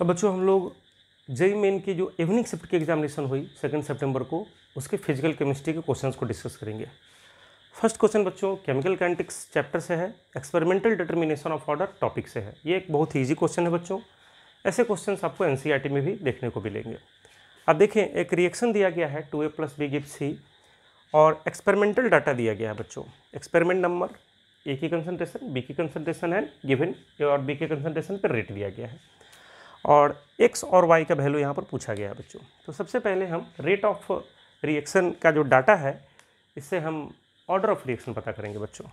अब बच्चों हम लोग जई मेन की जो इवनिंग शिफ्ट की एग्जामिनेशन हुई सेकेंड सेप्टेम्बर को उसके फिजिकल केमिस्ट्री के क्वेश्चन को डिस्कस करेंगे फर्स्ट क्वेश्चन बच्चों केमिकल कैंटिक्स चैप्टर से है experimental determination of order topic से है ये एक बहुत ही ईजी क्वेश्चन है बच्चों ऐसे क्वेश्चन आपको एन e में भी देखने को मिलेंगे अब देखें एक रिएक्शन दिया गया है two A plus B gives C और एक्सपेरिमेंटल डाटा दिया गया है बच्चों एक्सपेरिमेंट नंबर ए की कंसनट्रेशन बी की कंसनट्रेशन है गिवन और बी के कंसनट्रेशन पर रेट दिया गया है और एक्स और वाई का वैल्यू यहाँ पर पूछा गया है बच्चों तो सबसे पहले हम रेट ऑफ रिएक्शन का जो डाटा है इससे हम ऑर्डर ऑफ रिएक्शन पता करेंगे बच्चों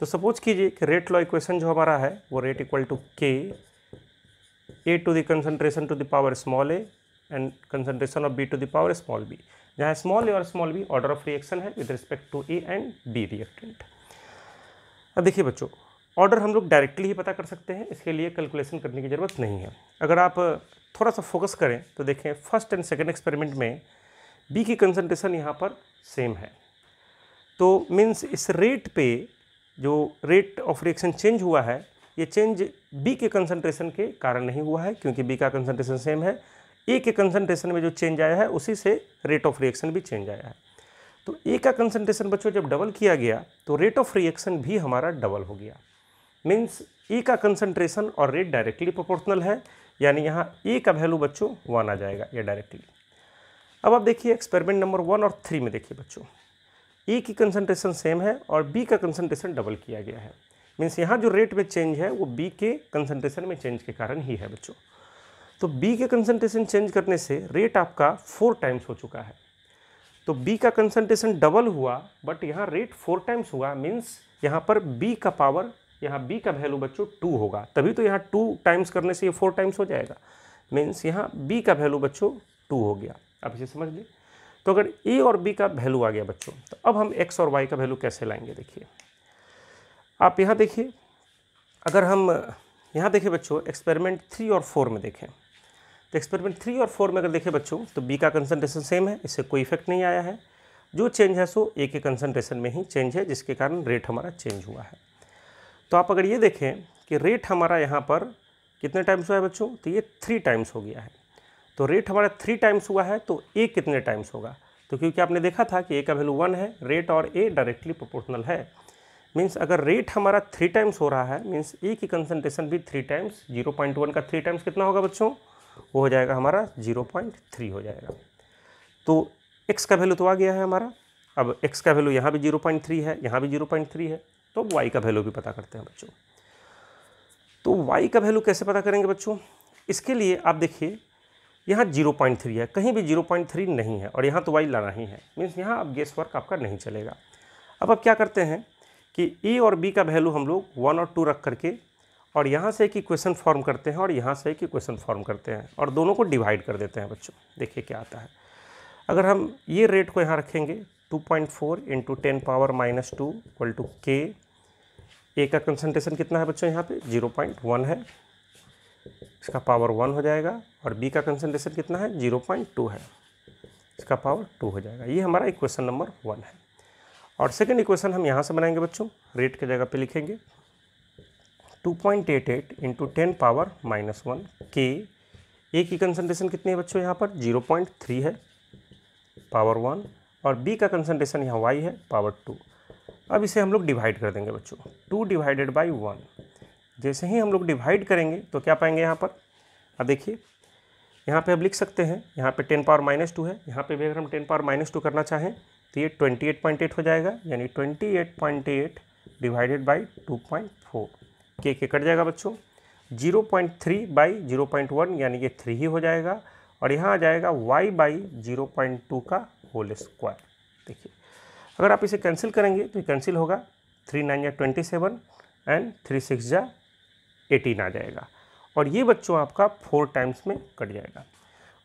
तो सपोज कीजिए कि रेट लॉ इक्वेशन जो हमारा है वो rate equal to K A to the concentration to the power small A and concentration of B to the power small B जहाँ स्मॉल ए और small B order of reaction है with respect to A and B reactant अब देखिए बच्चों order हम लोग directly ही पता कर सकते हैं इसके लिए कैलकुलेशन करने की ज़रूरत नहीं है अगर आप थोड़ा सा फोकस करें तो देखें फर्स्ट एंड सेकेंड एक्सपेरिमेंट में बी की कंसनट्रेशन यहाँ पर सेम है तो मीन्स इस रेट पे जो रेट ऑफ रिएक्शन चेंज हुआ है ये चेंज बी के कंसनट्रेशन के कारण नहीं हुआ है क्योंकि बी का कंसनट्रेशन सेम है ए के कंसनट्रेशन में जो चेंज आया है उसी से रेट ऑफ रिएक्शन भी चेंज आया है तो ए का कंसनट्रेशन बच्चों जब डबल किया गया तो रेट ऑफ रिएक्शन भी हमारा डबल हो गया मीन्स ई e का कंसनट्रेशन और रेट डायरेक्टली प्रोपोर्शनल है यानी यहाँ ए e का वैल्यू बच्चों वन आ जाएगा ये डायरेक्टली अब आप देखिए एक्सपेरिमेंट नंबर वन और थ्री में देखिए बच्चों ए e की कंसनट्रेशन सेम है और बी का कंसनट्रेशन डबल किया गया है मीन्स यहाँ जो रेट में चेंज है वो बी के कंसनट्रेशन में चेंज के कारण ही है बच्चों तो बी के कंसनट्रेशन चेंज करने से रेट आपका फोर टाइम्स हो चुका है तो बी का कंसनट्रेशन डबल हुआ बट यहाँ रेट फोर टाइम्स हुआ मीन्स यहाँ पर बी का पावर यहाँ बी का वैल्यू बच्चों टू होगा तभी तो यहाँ टू टाइम्स करने से ये फोर टाइम्स हो जाएगा मीन्स यहाँ बी का वैल्यू बच्चों टू हो गया आप इसे समझ लीजिए तो अगर ए और बी का वैल्यू आ गया बच्चों तो अब हम एक्स और वाई का वैल्यू कैसे लाएंगे देखिए आप यहाँ देखिए अगर हम यहाँ देखें बच्चों एक्सपेरिमेंट थ्री और फोर में देखें तो एक्सपेरिमेंट थ्री और फोर में अगर देखें बच्चों तो बी का कंसनट्रेशन सेम है इससे कोई इफेक्ट नहीं आया है जो चेंज है सो ए के कंसनट्रेशन में ही चेंज है जिसके कारण रेट हमारा चेंज हुआ है तो आप अगर ये देखें कि रेट हमारा यहाँ पर कितने टाइम्स हुआ है बच्चों तो ये थ्री टाइम्स हो गया है तो रेट हमारा थ्री टाइम्स हुआ है तो ए कितने टाइम्स होगा तो क्योंकि आपने देखा था कि ए का वैल्यू वन है रेट और ए डायरेक्टली प्रोपोर्शनल है मीन्स अगर रेट हमारा थ्री टाइम्स हो रहा है मीन्स ए की कंसनट्रेशन भी three times zero point one का थ्री टाइम्स कितना होगा बच्चों वो हो जाएगा हमारा जीरो पॉइंट थ्री हो जाएगा तो एक्स का वैल्यू तो आ गया है हमारा अब एक्स का वैल्यू यहाँ भी जीरो पॉइंट थ्री है यहाँ भी जीरो पॉइंट थ्री है तो वाई का वैल्यू भी पता करते हैं बच्चों तो वाई का वैल्यू कैसे पता करेंगे बच्चों इसके लिए आप देखिए यहाँ जीरो पॉइंट थ्री है कहीं भी जीरो पॉइंट थ्री नहीं है और यहाँ तो वाई लाना ही है मीन्स यहाँ अब गेस वर्क आपका नहीं चलेगा अब आप क्या करते हैं कि ए e और बी का वैल्यू हम लोग वन और टू रख करके और यहाँ से एक इक्वेशन फॉर्म करते हैं और यहाँ से एक इक्वेशन फॉर्म करते हैं और दोनों को डिवाइड कर देते हैं बच्चों देखिए क्या आता है अगर हम ये रेट को यहाँ रखेंगे two point four into ten power minus two equal to K A का कंसनट्रेशन कितना है बच्चों यहाँ पे जीरो पॉइंट वन है इसका पावर वन हो जाएगा और बी का कंसनट्रेशन कितना है जीरो पॉइंट टू है इसका पावर टू हो जाएगा ये हमारा इक्वेशन नंबर वन है और सेकेंड इक्वेशन हम यहाँ से बनाएंगे बच्चों रेट के जगह पे लिखेंगे two point eight eight into ten power minus one K A की कंसनट्रेशन कितनी है बच्चों यहाँ पर जीरो पॉइंट थ्री है पावर वन और बी का कंसनट्रेशन यहाँ वाई है पावर टू अब इसे हम लोग डिवाइड कर देंगे बच्चों टू डिवाइडेड बाई वन जैसे ही हम लोग डिवाइड करेंगे तो क्या पाएंगे यहाँ पर अब देखिए यहाँ पे हम लिख सकते हैं यहाँ पे टेन पावर माइनस टू है यहाँ पे भी अगर हम टेन पावर माइनस टू करना चाहें तो ये ट्वेंटी एट पॉइंट एट हो जाएगा यानी twenty eight point eight divided by two point four K K cut जाएगा बच्चों zero point three by zero point one यानी ये थ्री ही हो जाएगा और यहाँ आ जाएगा y by zero point two का होल स्क्वायर देखिए अगर आप इसे कैंसिल करेंगे तो कैंसिल होगा थ्री नाइन या twenty seven and three six या एटीन आ जाएगा और ये बच्चों आपका फोर टाइम्स में कट जाएगा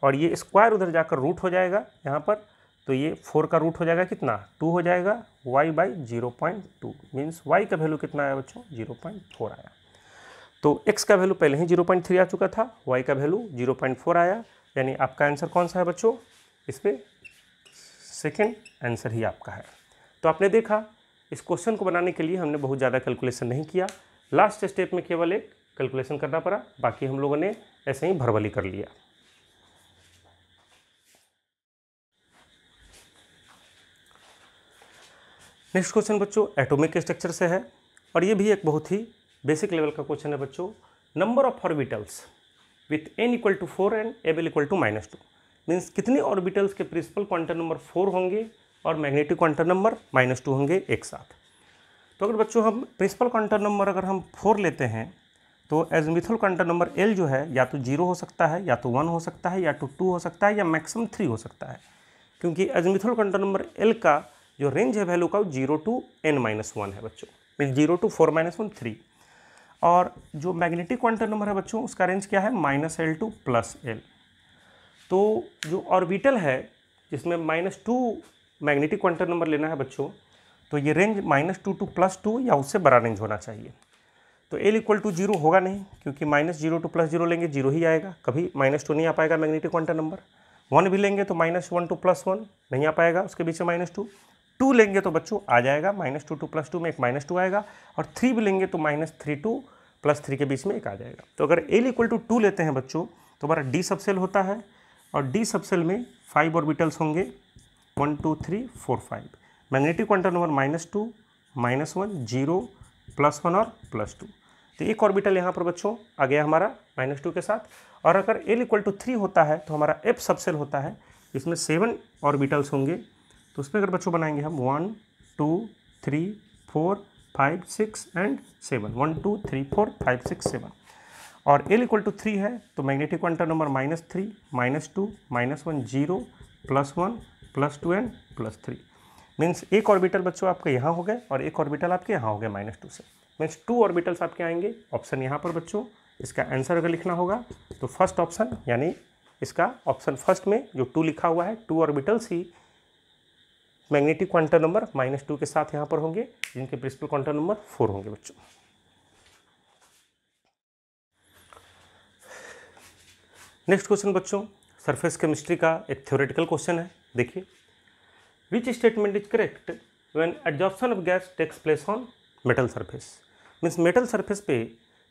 और ये स्क्वायर उधर जाकर रूट हो जाएगा यहाँ पर तो ये फोर का रूट हो जाएगा कितना टू हो जाएगा Y by zero point two means Y का वैल्यू कितना आया बच्चों जीरो पॉइंट फोर आया तो एक्स का वैल्यू पहले ही जीरो पॉइंट थ्री आ चुका था वाई का वैल्यू जीरो पॉइंट फोर आया यानी आपका आंसर कौन सा है बच्चों इस पर सेकेंड आंसर ही आपका है तो आपने देखा इस क्वेश्चन को बनाने के लिए हमने बहुत ज़्यादा कैलकुलेशन नहीं किया लास्ट स्टेप में केवल एक कैलकुलेशन करना पड़ा बाकी हम लोगों ने ऐसे ही भरवली कर लिया नेक्स्ट क्वेश्चन बच्चों एटॉमिक स्ट्रक्चर से है और ये भी एक बहुत ही बेसिक लेवल का क्वेश्चन है बच्चों number of orbitals with N equal to four and M L equal to minus two means कितने ऑर्बिटल्स के प्रिंसिपल क्वांटम नंबर फोर होंगे और magnetic quantum number minus two होंगे एक साथ तो अगर बच्चों हम प्रिंसिपल क्वांटम नंबर अगर हम फोर लेते हैं तो एजमिथल क्वांटम नंबर एल जो है या तो जीरो हो सकता है या तो वन हो सकता है या तो टू हो सकता है या मैक्सिमम थ्री हो सकता है क्योंकि एजमिथल क्वांटम नंबर एल का जो रेंज है वैल्यू का वो zero to N minus one है बच्चों mean zero to four minus one three और जो मैग्नेटिक क्वांटम नंबर है बच्चों उसका रेंज क्या है minus L to plus L तो जो ऑर्बिटल है जिसमें minus two magnetic quantum number लेना है बच्चों तो ये range minus two to plus two या उससे बड़ा रेंज होना चाहिए तो एल इक्वल टू जीरो होगा नहीं क्योंकि minus zero to plus zero लेंगे जीरो ही आएगा कभी माइनस टू नहीं आ पाएगा मैग्नेटिक क्वांटम नंबर वन भी लेंगे तो minus one to plus one नहीं आ पाएगा उसके बीच में माइनस टू टू लेंगे तो बच्चों आ जाएगा minus two to plus two में एक माइनस टू आएगा और थ्री भी लेंगे तो minus three to plus three के बीच में एक आ जाएगा तो अगर एल इक्वल टू टू लेते हैं बच्चों तो हमारा डी सबसेल होता है और डी सबसेल में फाइव ऑर्बिटल्स होंगे one two three four five magnetic quantum number minus two minus one zero plus one और प्लस टू तो एक ऑर्बिटल यहाँ पर बच्चों आ गया हमारा माइनस टू के साथ और अगर एल इक्वल टू थ्री होता है तो हमारा एफ सबसेल होता है इसमें सेवन ऑर्बिटल्स होंगे तो उसमें अगर बच्चों बनाएंगे हम one two three four five six and seven one two three four five six seven और एल इक्वल टू थ्री है तो magnetic quantum number minus three minus two minus one zero plus one plus two and plus three means एक orbital बच्चों आपके यहाँ हो गए और एक ऑर्बिटल आपके यहाँ हो गए माइनस टू से मीन्स टू ऑर्बिटल्स आपके आएंगे ऑप्शन यहाँ पर बच्चों इसका आंसर अगर लिखना होगा तो फर्स्ट ऑप्शन यानी इसका ऑप्शन फर्स्ट में जो टू लिखा हुआ है टू ऑर्बिटल्स ही magnetic quantum number minus two के साथ यहाँ पर होंगे जिनके प्रिंसिपल क्वांटम नंबर फोर होंगे बच्चों नेक्स्ट क्वेश्चन बच्चों सरफेस केमिस्ट्री का एक थ्योरेटिकल क्वेश्चन है देखिए which statement is correct when adsorption of gas takes place on metal surface means metal surface पे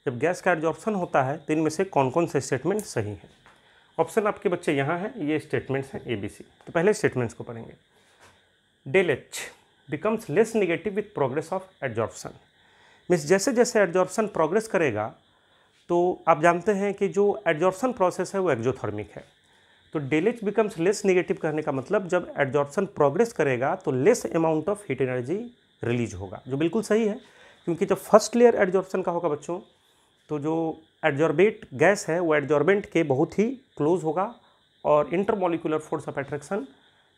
जब गैस का एडजॉर्प्शन होता है तो इनमें से कौन कौन से स्टेटमेंट सही हैं ऑप्शन आपके बच्चे यहाँ हैं ये स्टेटमेंट्स हैं ए बी सी तो पहले स्टेटमेंट्स को पढ़ेंगे del H becomes less negative with progress of adsorption means जैसे जैसे एडजॉर्प्शन प्रोग्रेस करेगा तो आप जानते हैं कि जो एडजॉर्प्शन प्रोसेस है वो एक्जोथर्मिक है तो del H becomes less negative करने का मतलब जब एडजॉर्प्शन प्रोग्रेस करेगा तो less amount of heat energy release होगा जो बिल्कुल सही है क्योंकि जब फर्स्ट लेयर एडजॉर्प्शन का होगा बच्चों तो जो एडजॉर्बेट गैस है वो एडजॉर्बेंट के बहुत ही क्लोज होगा और इंटरमोलिकुलर फोर्स ऑफ एट्रैक्शन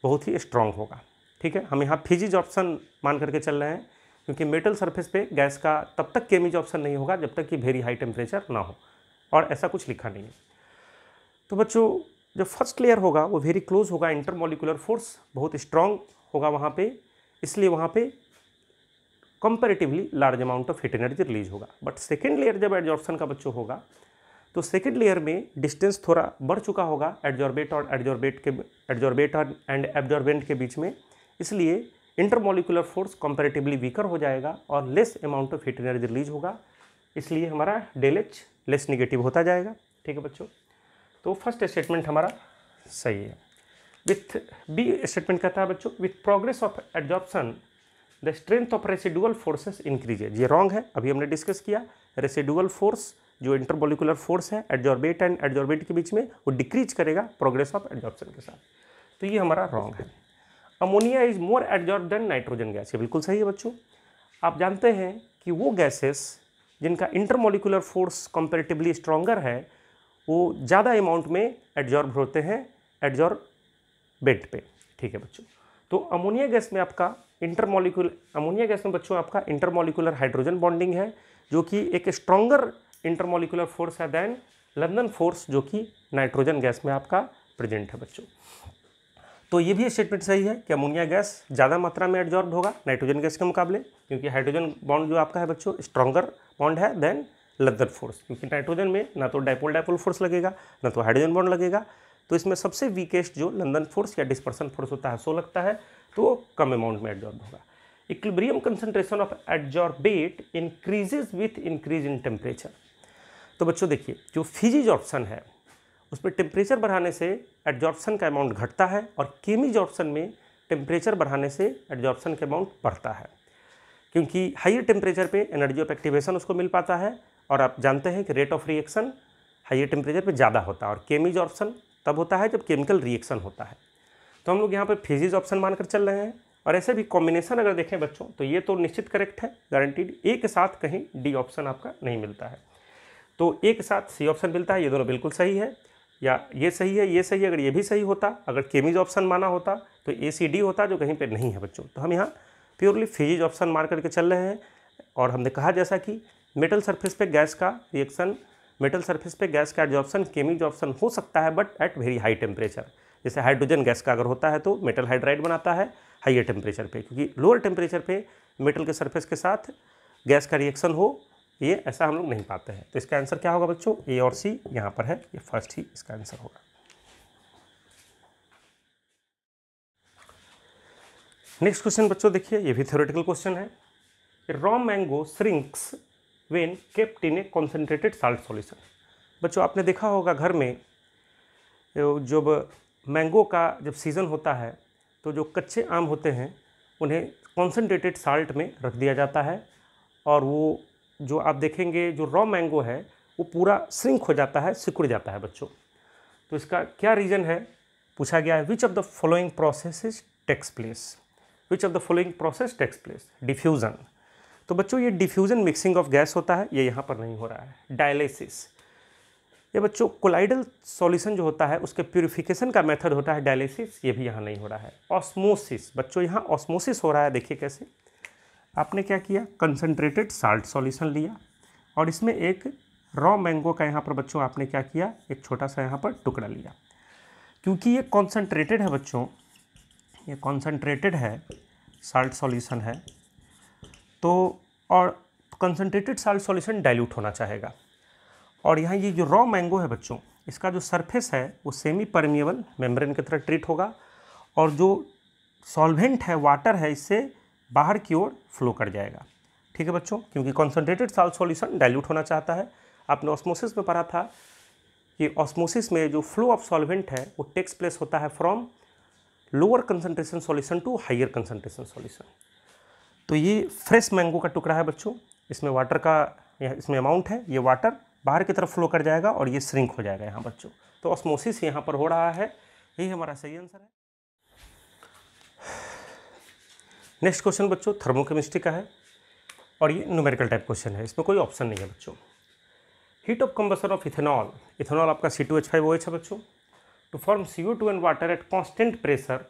बहुत ही स्ट्रांग होगा ठीक है हम यहाँ फिजिज ऑप्शन मान करके चल रहे हैं क्योंकि मेटल सरफेस पे गैस का तब तक केमिज ऑप्शन नहीं होगा जब तक कि वेरी हाई टेम्परेचर ना हो और ऐसा कुछ लिखा नहीं है तो बच्चों जो फर्स्ट लेयर होगा वो वेरी क्लोज होगा इंटरमोलिकुलर फोर्स बहुत स्ट्रांग होगा वहाँ पे इसलिए वहाँ पे comparatively large amount of heat energy release होगा बट सेकेंड लेयर जब एडजॉर्प्शन का बच्चों होगा तो सेकेंड लेयर में डिस्टेंस थोड़ा बढ़ चुका होगा एडजॉर्बेट और एडजॉर्बेट के एडजॉर्बेट एंड एब्जॉर्बेंट के बीच में इसलिए इंटरमोलिकुलर फोर्स कंपेरेटिवली वीकर हो जाएगा और less amount of heat energy release होगा इसलिए हमारा डेल एच लेस निगेटिव होता जाएगा ठीक है बच्चों तो फर्स्ट स्टेटमेंट हमारा सही है विथ बी स्टेटमेंट कहता है बच्चों with progress of adsorption the strength of residual forces increases ये रॉन्ग है अभी हमने डिस्कस किया रेसिडुअल फोर्स जो इंटरमोलिकुलर फोर्स है एडजॉर्बेट एंड एडजॉर्बेट के बीच में वो डिक्रीज करेगा प्रोग्रेस ऑफ एडजॉप्शन के साथ तो ये हमारा रॉन्ग है ammonia is more adsorb than nitrogen gas ये बिल्कुल सही है बच्चों आप जानते हैं कि वो गैसेस जिनका इंटरमोलिकुलर फोर्स कंपेरेटिवली स्ट्रोंगर है वो ज़्यादा अमाउंट में एडजॉर्ब होते हैं एडजॉर्ब बेड पे ठीक है बच्चों तो अमोनिया गैस में आपका इंटरमोलिकुलर अमोनिया गैस में बच्चों आपका इंटरमोलिकुलर हाइड्रोजन बॉन्डिंग है जो कि एक स्ट्रॉगर इंटरमोलिकुलर फोर्स है दैन लंदन फोर्स जो कि नाइट्रोजन गैस में आपका प्रेजेंट है बच्चों तो ये भी स्टेटमेंट सही है कि अमोनिया गैस ज़्यादा मात्रा में एडजॉर्ब होगा नाइट्रोजन गैस के मुकाबले क्योंकि हाइड्रोजन बॉन्ड जो आपका है बच्चों स्ट्रॉगर बॉन्ड है देन लद्दर फोर्स क्योंकि नाइट्रोजन में ना तो डाइपोल डाइपोल फोर्स लगेगा ना तो हाइड्रोजन बॉन्ड लगेगा तो इसमें सबसे वीकेस्ट जो लंदन फोर्स या डिस्पर्सन फोर्स होता है सो लगता है तो कम अमाउंट में एडजॉर्ब होगा equilibrium concentration of adsorbate increases with increase in temperature तो बच्चों देखिए जो फिजिज ऑप्शन है उसमें टेम्परेचर बढ़ाने से एडजॉर्प्शन का अमाउंट घटता है और जॉर्प्शन में टेम्परेचर बढ़ाने से एडजॉर्प्शन का अमाउंट बढ़ता है क्योंकि हाइयर टेम्परेचर पे एनर्जी ऑफ एक्टिवेशन उसको मिल पाता है और आप जानते हैं कि rate of reaction higher temperature पे ज़्यादा होता है और केमी ऑप्शन तब होता है जब केमिकल रिएक्शन होता है तो हम लोग यहाँ पर फिजिज ऑप्शन मानकर चल रहे हैं और ऐसे भी कॉम्बिनेशन अगर देखें बच्चों तो ये तो निश्चित करेक्ट है गारंटीड ए के साथ कहीं डी ऑप्शन आपका नहीं मिलता है तो ए के साथ सी ऑप्शन मिलता है ये दोनों बिल्कुल सही है या ये सही है ये सही है अगर ये भी सही होता अगर केमीज ऑप्शन माना होता तो ए सी डी होता जो कहीं पर नहीं है बच्चों तो हम यहाँ प्योरली फिजिज ऑप्शन मार करके चल रहे हैं और हमने कहा जैसा कि मेटल सरफेस पे गैस का रिएक्शन मेटल सरफेस पे गैस का एडजॉप्शन केमीज ऑप्शन हो सकता है but at very high temperature जैसे हाइड्रोजन गैस का अगर होता है तो मेटल हाइड्राइड बनाता है हाइयर टेम्परेचर पर क्योंकि लोअर टेम्परेचर पर मेटल के सर्फेस के साथ गैस का रिएक्शन हो ये ऐसा हम लोग नहीं पाते हैं तो इसका आंसर क्या होगा बच्चों ए और सी यहाँ पर है ये फर्स्ट ही इसका आंसर होगा नेक्स्ट क्वेश्चन बच्चों देखिए ये भी थ्योरेटिकल क्वेश्चन है raw mango shrinks when kept in a concentrated salt solution बच्चों आपने देखा होगा घर में जब मैंगो का जब सीज़न होता है तो जो कच्चे आम होते हैं उन्हें कॉन्सेंट्रेटेड साल्ट में रख दिया जाता है और वो जो आप देखेंगे जो रॉ मैंगो है वो पूरा श्रिंक हो जाता है सिकुड़ जाता है बच्चों तो इसका क्या रीज़न है पूछा गया है which of the following process takes place which of the following process takes place diffusion तो बच्चों ये डिफ्यूज़न मिक्सिंग ऑफ गैस होता है ये यहाँ पर नहीं हो रहा है डायलिसिस ये बच्चों कोलाइडल सॉल्यूशन जो होता है उसके प्योरीफिकेशन का मेथड होता है डायलिसिस ये भी यहाँ नहीं हो रहा है ऑस्मोसिस बच्चों यहाँ ऑस्मोसिस हो रहा है देखिए कैसे आपने क्या किया कंसनट्रेटेड साल्ट सॉल्यूशन लिया और इसमें एक रॉ मैंगो का यहाँ पर बच्चों आपने क्या किया एक छोटा सा यहाँ पर टुकड़ा लिया क्योंकि ये कॉन्सनट्रेटेड है बच्चों ये कॉन्सनट्रेटेड है साल्ट सॉल्यूशन है तो और कंसनट्रेटेड साल्ट सॉल्यूशन डाइल्यूट होना चाहेगा और यहाँ ये जो रॉ मैंगो है बच्चों इसका जो सरफेस है वो सेमी परमिएबल मेम्ब्रेन की तरह ट्रीट होगा और जो सॉल्वेंट है वाटर है इससे बाहर की ओर फ्लो कर जाएगा ठीक है बच्चों क्योंकि कॉन्सेंट्रेटेड साल सॉल्यूशन डाइल्यूट होना चाहता है आपने ऑस्मोसिस में पढ़ा था कि ऑस्मोसिस में जो फ्लो ऑफ सॉल्वेंट है वो टेक्स प्लेस होता है from lower concentration solution to higher concentration solution तो ये फ्रेश मैंगो का टुकड़ा है बच्चों इसमें वाटर का इसमें अमाउंट है ये वाटर बाहर की तरफ फ्लो कर जाएगा और ये श्रिंक हो जाएगा यहाँ बच्चों तो ऑस्मोसिस यहाँ पर हो रहा है यही हमारा सही आंसर है नेक्स्ट क्वेश्चन बच्चों थर्मोकेमिस्ट्री का है और ये न्यूमेरिकल टाइप क्वेश्चन है इसमें कोई ऑप्शन नहीं है बच्चों heat of combustion of ethanol ethanol आपका C two H five O H है बच्चों to form C O two and water at constant pressure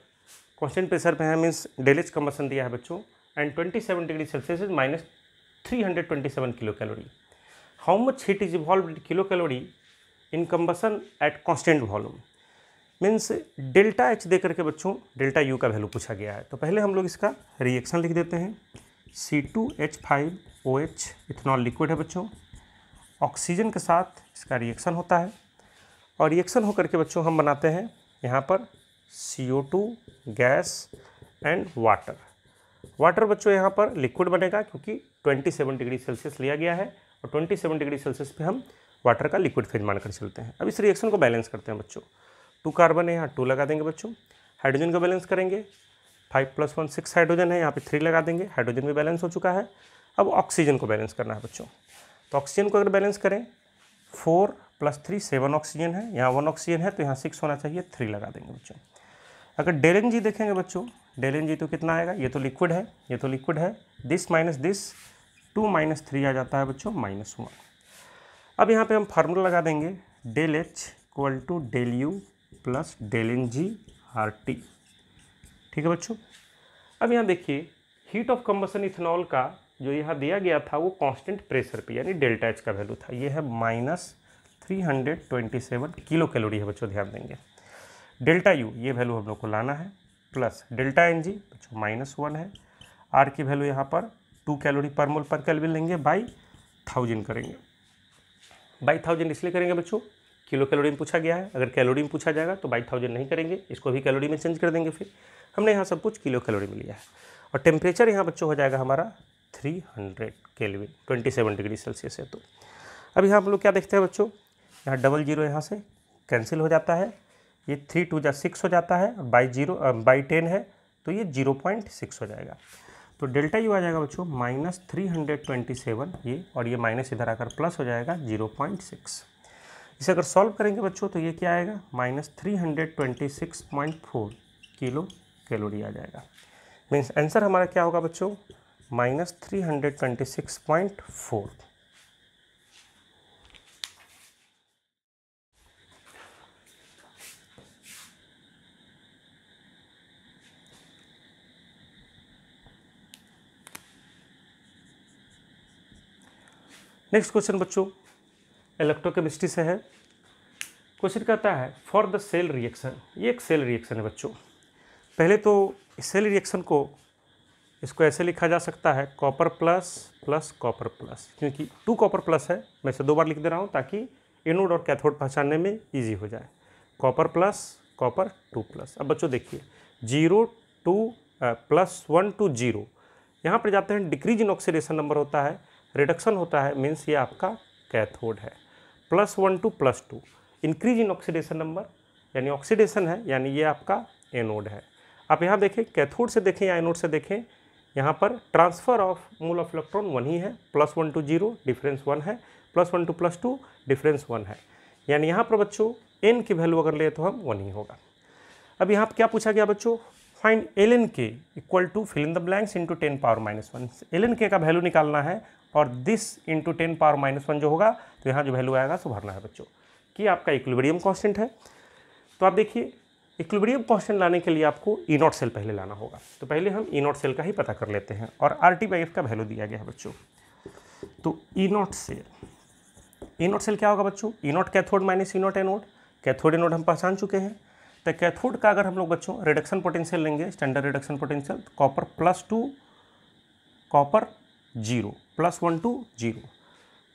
constant pressure पे है मीन्स डेलेज कम्बसन दिया है बच्चों and twenty seven degree Celsius is minus three hundred twenty seven kilo calorie how much heat is evolve kilo calorie in combustion at constant volume means delta H दे करके बच्चों delta U का value पूछा गया है तो पहले हम लोग इसका रिएक्शन लिख देते हैं C two H five O H ethanol liquid है बच्चों ऑक्सीजन के साथ इसका रिएक्शन होता है और रिएक्शन होकर के बच्चों हम बनाते हैं यहाँ पर C O two gas and water water बच्चों यहाँ पर लिक्विड बनेगा क्योंकि 27 डिग्री सेल्सियस लिया गया है और 27 डिग्री सेल्सियस पे हम वाटर का लिक्विड फेज मानकर चलते हैं अब इस रिएक्शन को बैलेंस करते हैं बच्चों टू कार्बन है यहाँ टू लगा देंगे बच्चों हाइड्रोजन का बैलेंस करेंगे five plus one six hydrogen है यहाँ पे थ्री लगा देंगे हाइड्रोजन भी बैलेंस हो चुका है अब ऑक्सीजन को बैलेंस करना है बच्चों तो ऑक्सीजन को अगर बैलेंस करें four plus three seven oxygen है यहाँ वन ऑक्सीजन है तो यहाँ सिक्स होना चाहिए थ्री लगा देंगे बच्चों अगर डेल जी देखेंगे बच्चों डेल जी तो कितना आएगा ये तो लिक्विड है ये तो लिक्विड है this minus this two minus three आ जाता है बच्चों माइनस वन अब यहाँ पे हम फार्मूला लगा देंगे del H equal to del U plus del N G R T ठीक है बच्चों अब यहाँ देखिए हीट ऑफ कंबसन इथेनॉल का जो यहाँ दिया गया था वो कांस्टेंट प्रेशर पे यानी डेल्टा एच का वैल्यू था ये है minus three hundred twenty seven kilo calorie है बच्चों ध्यान देंगे डेल्टा यू ये वैल्यू हम लोग को लाना है प्लस डेल्टा एन जी बच्चों माइनस वन है आर की वैल्यू यहाँ पर two calorie per mole per calorie लेंगे बाई थाउजेंड करेंगे बाई थाउजेंड इसलिए करेंगे बच्चों किलो कैलोरी में पूछा गया है अगर कैलोरी में पूछा जाएगा तो बाई थाउजेंड नहीं करेंगे इसको भी कैलोरी में चेंज कर देंगे फिर हमने यहाँ सब कुछ किलो कैलोरी में लिया है और टेम्परेचर यहाँ बच्चों हो जाएगा हमारा three hundred kelvin twenty seven degree Celsius है तो अब यहाँ हम लोग क्या देखते हैं बच्चों यहाँ डबल जीरो यहाँ से कैंसिल हो जाता है ये थ्री टू जा सिक्स हो जाता है बाई जीरो बाई टेन है तो ये जीरो पॉइंट सिक्स हो जाएगा तो डेल्टा यू आ जाएगा बच्चों minus three hundred twenty seven ये और ये माइनस इधर आकर प्लस हो जाएगा जीरो पॉइंट सिक्स इसे अगर सॉल्व करेंगे बच्चों तो ये क्या आएगा minus three hundred twenty six point four kilo calorie आ जाएगा मीन्स आंसर हमारा क्या होगा बच्चों minus three hundred twenty six point four next question बच्चों इलेक्ट्रोकेमिस्ट्री से है क्वेश्चन कहता है फॉर द सेल रिएक्शन ये एक सेल रिएक्शन है बच्चों पहले तो सेल रिएक्शन को इसको ऐसे लिखा जा सकता है copper plus plus copper plus क्योंकि टू कॉपर प्लस है मैं इसे दो बार लिख दे रहा हूँ ताकि एनोड और कैथोड पहचानने में ईजी हो जाए copper plus copper two plus अब बच्चों देखिए zero to plus one to zero यहाँ पर जाते हैं डिक्रीज इन ऑक्सीडेशन नंबर होता है रिडक्शन होता है मीन्स ये आपका कैथोड है plus one to plus two increase in oxidation number यानी ऑक्सीडेशन है यानी ये आपका एनोड है आप यहाँ देखें कैथोड से देखें या एनोड से देखें यहाँ पर transfer of mole of electron one ही है plus one to zero difference one है plus one to plus two difference one है यानी यहाँ पर बच्चों एन की वैल्यू अगर ले तो हम वन ही होगा अब यहाँ पर क्या पूछा गया बच्चों find L N K equal to fill in the blanks into ten power minus one L N K का वैल्यू निकालना है और this into ten power minus one जो होगा तो यहाँ जो वैल्यू आएगा सो भरना है बच्चों कि आपका इक्विलिब्रियम कॉन्स्टेंट है तो आप देखिए इक्विलिब्रियम कॉन्स्टेंट लाने के लिए आपको ई नॉट सेल पहले लाना होगा तो पहले हम ई नॉट सेल का ही पता कर लेते हैं और आर टी बाई एफ का वैल्यू दिया गया है बच्चों तो E not cell E not cell क्या होगा बच्चों E not cathode minus E not anode cathode anode हम पहचान चुके हैं तो कैथोड का अगर हम लोग बच्चों रिडक्शन पोटेंशियल लेंगे standard reduction potential copper plus to copper zero plus one to zero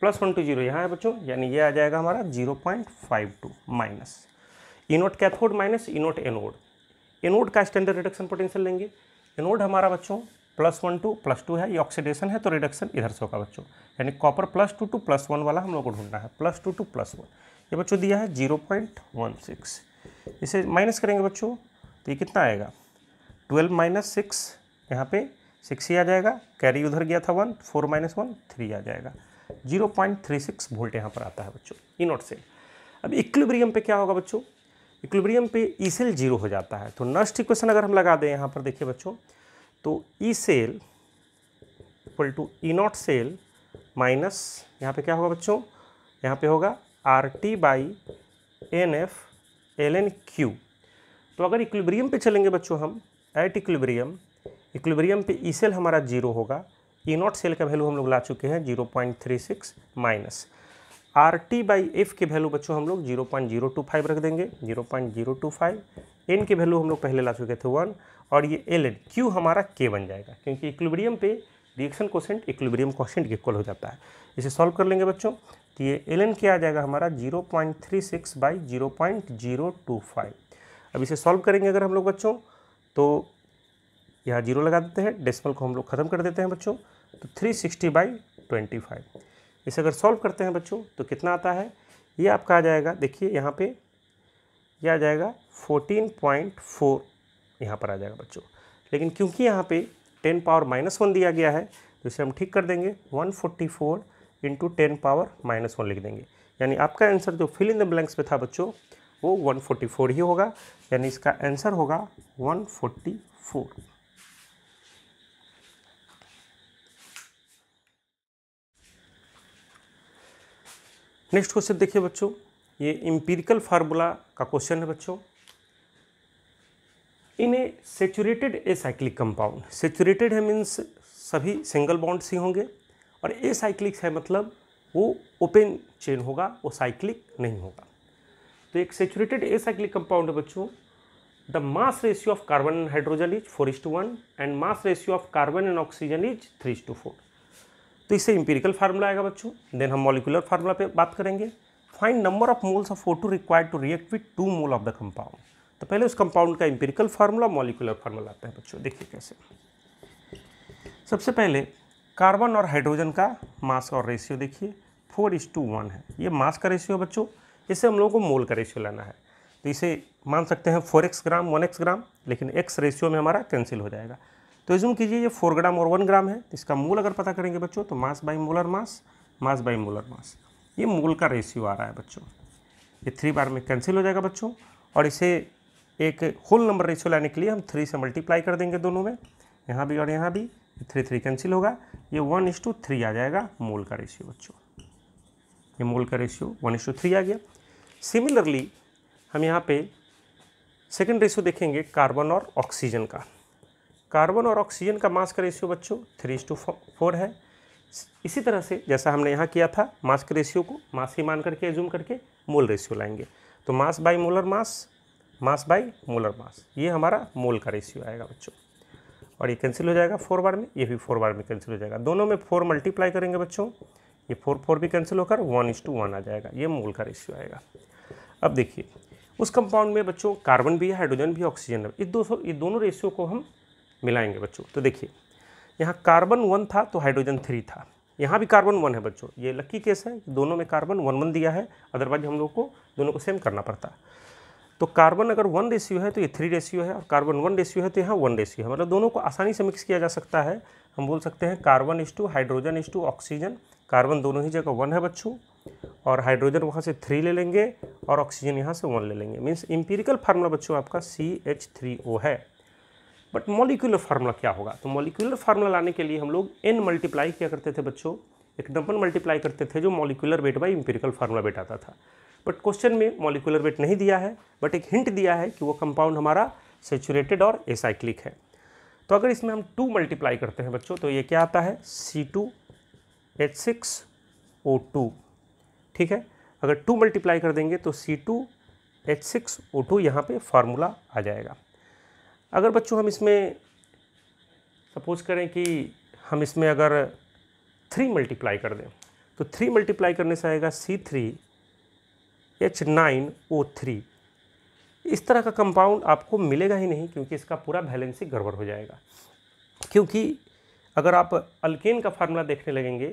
plus one to zero यहाँ है बच्चों यानी ये आ जाएगा हमारा zero point five two minus E not cathode minus E not anode anode का स्टैंडर्ड रिडक्शन पोटेंशियल लेंगे एनोड हमारा बच्चों plus one to plus two है ये ऑक्सीडेशन है तो रिडक्शन इधर से होगा बच्चों यानी copper plus two to plus one वाला हम लोग को ढूंढना है plus two to plus one ये बच्चों दिया है जीरो पॉइंट वन सिक्स इसे माइनस करेंगे बच्चों तो ये कितना आएगा ट्वेल्व माइनस सिक्स यहाँ पे सिक्स ही आ जाएगा कैरी उधर गया था one four minus one three आ जाएगा zero point three six volt यहाँ पर आता है बच्चों ई e नॉट सेल अब इक्विब्रियम पे क्या होगा बच्चों इक्विब्रियम पे ई e सेल जीरो हो जाता है तो नर्स्ट इक्वेशन अगर हम लगा दें यहाँ पर देखिए बच्चों तो E e cell equal to E not cell minus यहाँ पे क्या होगा बच्चों यहाँ पे होगा R T by N F L N Q तो अगर इक्विब्रियम पे चलेंगे बच्चों हम एट इक्विब्रियम इक्विबरियम पे ई सेल हमारा जीरो होगा ई नॉट सेल का वैल्यू हम लोग ला चुके हैं zero point three six minus R T by F के वैल्यू बच्चों हम लोग zero point zero two five रख देंगे zero point zero two five N के वैल्यू हम लोग पहले ला चुके थे वन और ये एल एन क्यू हमारा के बन जाएगा क्योंकि इक्विबरियम पे reaction quotient equilibrium quotient equal हो जाता है इसे सॉल्व कर लेंगे बच्चों तो ये एल एन क्या आ जाएगा हमारा zero point three six by zero point zero two five अब इसे सॉल्व करेंगे अगर हम लोग बच्चों तो यहाँ जीरो लगा देते हैं डेसिमल को हम लोग ख़त्म कर देते हैं बच्चों तो three sixty by twenty five इसे अगर सॉल्व करते हैं बच्चों तो कितना आता है ये आपका आ जाएगा देखिए यहाँ पे ये आ जाएगा फोर्टीन पॉइंट फोर यहाँ पर आ जाएगा बच्चों लेकिन क्योंकि यहाँ पे टेन पावर माइनस वन दिया गया है तो इसे हम ठीक कर देंगे one forty four into ten power minus one लिख देंगे यानी आपका आंसर जो फिल इन द ब्लैंक्स पे था बच्चों वो 144 ही होगा यानी इसका आंसर होगा 144 नेक्स्ट क्वेश्चन देखिए बच्चों ये इम्पीरिकल फार्मूला का क्वेश्चन है बच्चों in a saturated acyclic compound saturated है मीन्स सभी सिंगल बॉन्ड्स ही होंगे और ए साइक्लिक है मतलब वो ओपन चेन होगा वो साइक्लिक नहीं होगा तो एक सेचुरेटेड ए साइक्लिक कंपाउंड है बच्चों the mass ratio of carbon and hydrogen is four is to one and mass ratio of carbon and oxygen is three is to four तो इससे इंपेरिकल फार्मूला आएगा बच्चों देन हम मॉलिकुलर फार्मूला पे बात करेंगे find number of moles of photo required to react with two mole of the compound तो पहले उस कंपाउंड का इंपेरिकल फार्मूला मॉलिकुलर फार्मूला आता है बच्चों देखिए कैसे सबसे पहले कार्बन और हाइड्रोजन का मास और रेशियो देखिए फोर इज टू वन है ये मास का रेशियो है बच्चों इससे हम लोगों को मोल का रेशियो लाना है तो इसे मान सकते हैं four X gram one X gram लेकिन एक्स रेशियो में हमारा कैंसिल हो जाएगा तो इज्यूम कीजिए ये फोर ग्राम और वन ग्राम है तो इसका मूल अगर पता करेंगे बच्चों तो mass by molar mass mass by molar mass ये मूल का रेशियो आ रहा है बच्चों ये थ्री बार में कैंसिल हो जाएगा बच्चों और इसे एक होल नंबर रेशियो लाने के लिए हम थ्री से मल्टीप्लाई कर देंगे दोनों में यहाँ भी और यहाँ भी थ्री थ्री कैंसिल होगा ये वन इस टू थ्री आ जाएगा मोल का रेशियो बच्चों ये मोल का ratio one is to three आ गया सिमिलरली हम यहाँ पे सेकेंड रेशियो देखेंगे कार्बन और ऑक्सीजन का कार्बन और ऑक्सीजन का मास का रेशियो बच्चों थ्री टू फोर है इसी तरह से जैसा हमने यहाँ किया था मास के रेशियो को मास ही मान करके एजूम करके मोल रेशियो लाएंगे तो mass by molar mass mass by molar mass ये हमारा मोल का रेशियो आएगा बच्चों और ये कैंसिल हो जाएगा फोर बार में ये भी फोर बार में कैंसिल हो जाएगा दोनों में फोर मल्टीप्लाई करेंगे बच्चों ये फोर फोर भी कैंसिल होकर वन इज टू वन आ जाएगा ये मोल का रेशियो आएगा अब देखिए उस कंपाउंड में बच्चों कार्बन भी है हाइड्रोजन भी ऑक्सीजन है इस दो ये दोनों रेशियो को हम मिलाएंगे बच्चों तो देखिए यहाँ कार्बन वन था तो हाइड्रोजन थ्री था यहाँ भी कार्बन वन है बच्चों ये लक्की केस है दोनों में कार्बन वन वन दिया है अदरवाइज हम लोग को दोनों को सेम करना पड़ता तो कार्बन अगर वन रेशियो है तो ये थ्री रेशियो है और कार्बन वन रेशियो है तो यहाँ वन रेशियो है मतलब दोनों को आसानी से मिक्स किया जा सकता है हम बोल सकते हैं carbon is to hydrogen is to oxygen carbon दोनों ही जगह वन है बच्चों और हाइड्रोजन वहाँ से थ्री ले लेंगे और ऑक्सीजन यहाँ से वन ले लेंगे मीन्स इम्पीरिकल फार्मूला बच्चों आपका सी एच थ्री ओ है बट मॉलिकुलर फार्मूला क्या होगा तो मॉलिकुलर फार्मूला लाने के लिए हम लोग एन मल्टीप्लाई किया करते थे बच्चों एक नंबर मल्टीप्लाई करते थे जो molecular weight by empirical formula weight आता था बट क्वेश्चन में मॉलिकुलर वेट नहीं दिया है बट एक हिंट दिया है कि वो कंपाउंड हमारा सेचुरेटेड और एसाइक्लिक है तो अगर इसमें हम टू मल्टीप्लाई करते हैं बच्चों तो ये क्या आता है C two H six O two ठीक है अगर टू मल्टीप्लाई कर देंगे तो C two H six O two यहाँ पर फार्मूला आ जाएगा अगर बच्चों हम इसमें सपोज करें कि हम इसमें अगर थ्री मल्टीप्लाई कर दें तो थ्री मल्टीप्लाई करने से आएगा C three H nine O three इस तरह का कंपाउंड आपको मिलेगा ही नहीं क्योंकि इसका पूरा बैलेंसिंग गड़बड़ हो जाएगा क्योंकि अगर आप अल्केन का फार्मूला देखने लगेंगे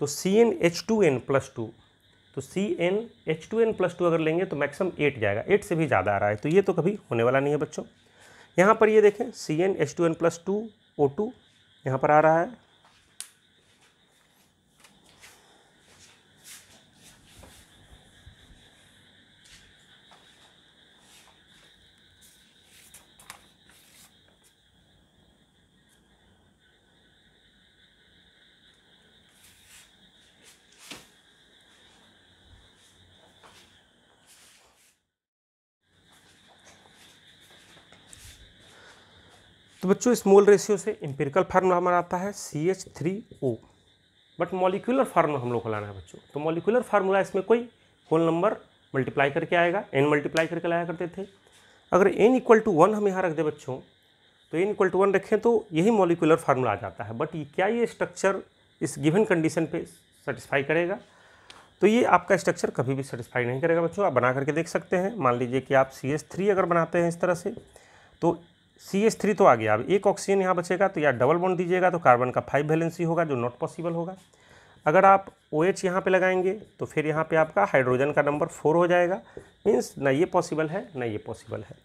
तो C N H two N plus two तो C N H two N plus two अगर लेंगे तो मैक्सिमम एट जाएगा एट से भी ज़्यादा आ रहा है तो ये तो कभी होने वाला नहीं है बच्चों यहाँ पर ये देखें C N H two N plus two O two यहाँ पर आ रहा है तो बच्चों स्मॉल रेशियो से इंपेरिकल फार्मूला हमारा आता है C H three O but molecular formula हम लोग को लाना है बच्चों तो मॉलिकुलर फार्मूला इसमें कोई होल नंबर मल्टीप्लाई करके आएगा एन मल्टीप्लाई करके लाया करते थे अगर एन इक्वल टू वन हम यहाँ रख दें बच्चों तो एन इक्वल टू वन रखें तो यही मॉलिकुलर फार्मूला आ जाता है बट ये क्या ये स्ट्रक्चर इस गिवन कंडीशन पे सेटिस्फाई करेगा तो ये आपका स्ट्रक्चर कभी भी सेटिस्फाई नहीं करेगा बच्चों आप बना करके देख सकते हैं मान लीजिए कि आप सी एच थ्री अगर बनाते हैं इस तरह से तो सी एस थ्री तो आ गया अब एक ऑक्सीजन यहाँ बचेगा तो या डबल बॉन्ड दीजिएगा तो कार्बन का फाइव वैलेंसी होगा जो नॉट पॉसिबल होगा अगर आप ओ एच यहाँ पर लगाएंगे तो फिर यहाँ पे आपका हाइड्रोजन का नंबर फोर हो जाएगा मीन्स ना ये पॉसिबल है ना ये पॉसिबल है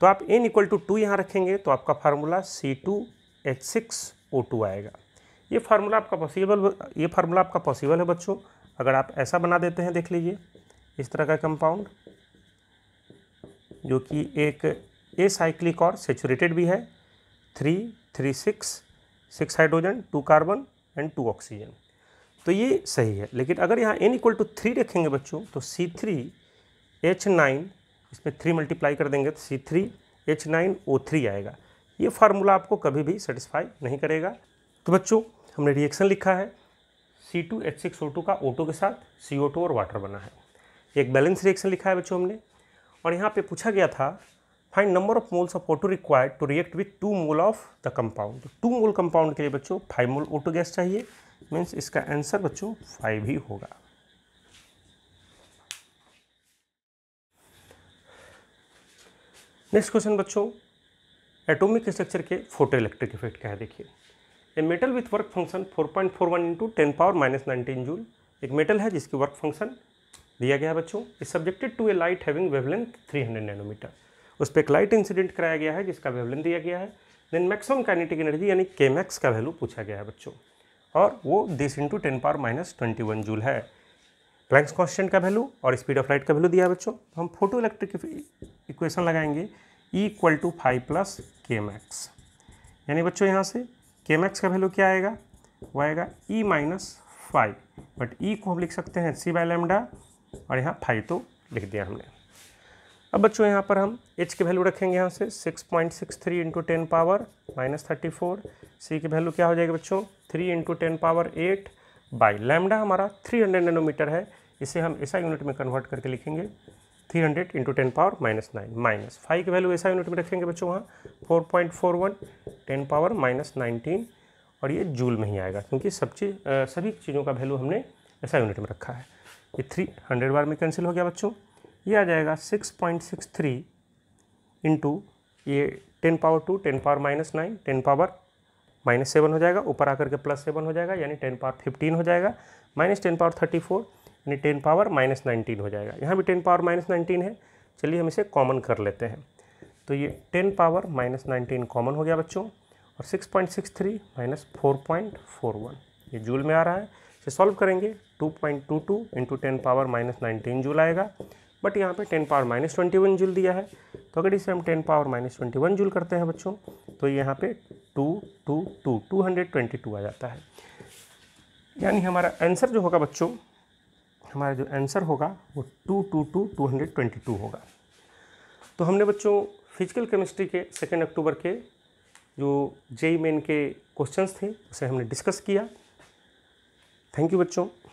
तो आप एन इक्वल टू टू यहाँ रखेंगे तो आपका formula C two H six O two आएगा ये फार्मूला आपका पॉसिबल ये फार्मूला आपका पॉसिबल है बच्चों अगर आप ऐसा बना देते हैं देख लीजिए इस तरह का कंपाउंड जो कि एक ए साइक्लिक और सेचुरेटेड भी है three three six six hydrogen two carbon and two oxygen तो ये सही है लेकिन अगर यहाँ एन इक्वल टू थ्री रखेंगे बच्चों तो सी थ्री एच नाइन इसमें थ्री मल्टीप्लाई कर देंगे तो C three H nine O three आएगा ये फार्मूला आपको कभी भी सेटिस्फाई नहीं करेगा तो बच्चों हमने रिएक्शन लिखा है C two H six O two का ओ टू के साथ सी ओ टू और वाटर बना है एक बैलेंस रिएक्शन लिखा है बच्चों हमने और यहाँ पे पूछा गया था find number of moles of O two required to react with two mole of the compound two mole compound के लिए बच्चों फाइव मोल ऑटो गैस चाहिए मीन्स इसका आंसर बच्चों फाइव ही होगा नेक्स्ट क्वेश्चन बच्चों एटॉमिक स्ट्रक्चर के फोटो इलेक्ट्रिक इफेक्ट क्या है देखिए a metal with work function 4.41 point four one into ten power minus nineteen joule एक मेटल है जिसकी वर्क फंक्शन दिया गया है बच्चों is subjected to a light having wavelength 300 nanometer उस पर एक लाइट इंसिडेंट कराया गया है जिसका वेवलेंथ दिया गया है देन मैक्सिमम काइनेटिक एनर्जी यानी के मैक्स का वैल्यू पूछा गया है बच्चों और वो this into ten power minus twenty one joule है प्लैंक्स कॉन्स्टेंट का वैल्यू और स्पीड ऑफ लाइट का वैल्यू दिया है बच्चों तो हम फोटो इलेक्ट्रिक इक्वेशन लगाएंगे E equal to five plus K max यानी बच्चों यहाँ से के मैक्स का वैल्यू क्या आएगा वो आएगा E minus five but E को हम लिख सकते हैं सी बाय लेमडा और यहाँ फाइव तो लिख दिया हमने अब बच्चों यहाँ पर हम एच की वैल्यू रखेंगे यहाँ से six point six three into ten power minus thirty four C की वैल्यू क्या हो जाएगी बच्चों three into ten power eight by lambda हमारा थ्री हंड्रेड नैनोमीटर है इसे हम ऐसा यूनिट में कन्वर्ट करके लिखेंगे three hundred into ten power minus nine minus five की वैल्यू ऐसा यूनिट में रखेंगे बच्चों वहाँ four point four one ten power minus nineteen और ये जूल में ही आएगा क्योंकि सब चीज़ सभी चीज़ों का वैल्यू हमने ऐसा यूनिट में रखा है ये थ्री हंड्रेड बार में कैंसिल हो गया बच्चों ये आ जाएगा six point six three into ये ten power two ten power minus nine ten power minus seven हो जाएगा ऊपर आकर के प्लस सेवन हो जाएगा यानी टेन पावर फिफ्टीन हो जाएगा minus ten power thirty four यानी टेन पावर माइनस नाइनटीन हो जाएगा यहाँ भी टेन पावर माइनस नाइनटीन है चलिए हम इसे कॉमन कर लेते हैं तो ये ten power minus nineteen common हो गया बच्चों और six point six three minus four point four one ये जूल में आ रहा है इसे सॉल्व करेंगे two point two two into ten power minus nineteen joule आएगा बट यहाँ पे 10 power minus twenty one joule दिया है तो अगर इसे हम 10 power minus twenty one joule करते हैं बच्चों तो यहाँ पे to two two two hundred twenty two आ जाता है यानी हमारा आंसर जो होगा बच्चों हमारा जो आंसर होगा वो two two two two hundred twenty two होगा तो हमने बच्चों फिजिकल केमिस्ट्री के सेकेंड अक्टूबर के जो जेई मेन के क्वेश्चन थे उसे हमने डिस्कस किया थैंक यू बच्चों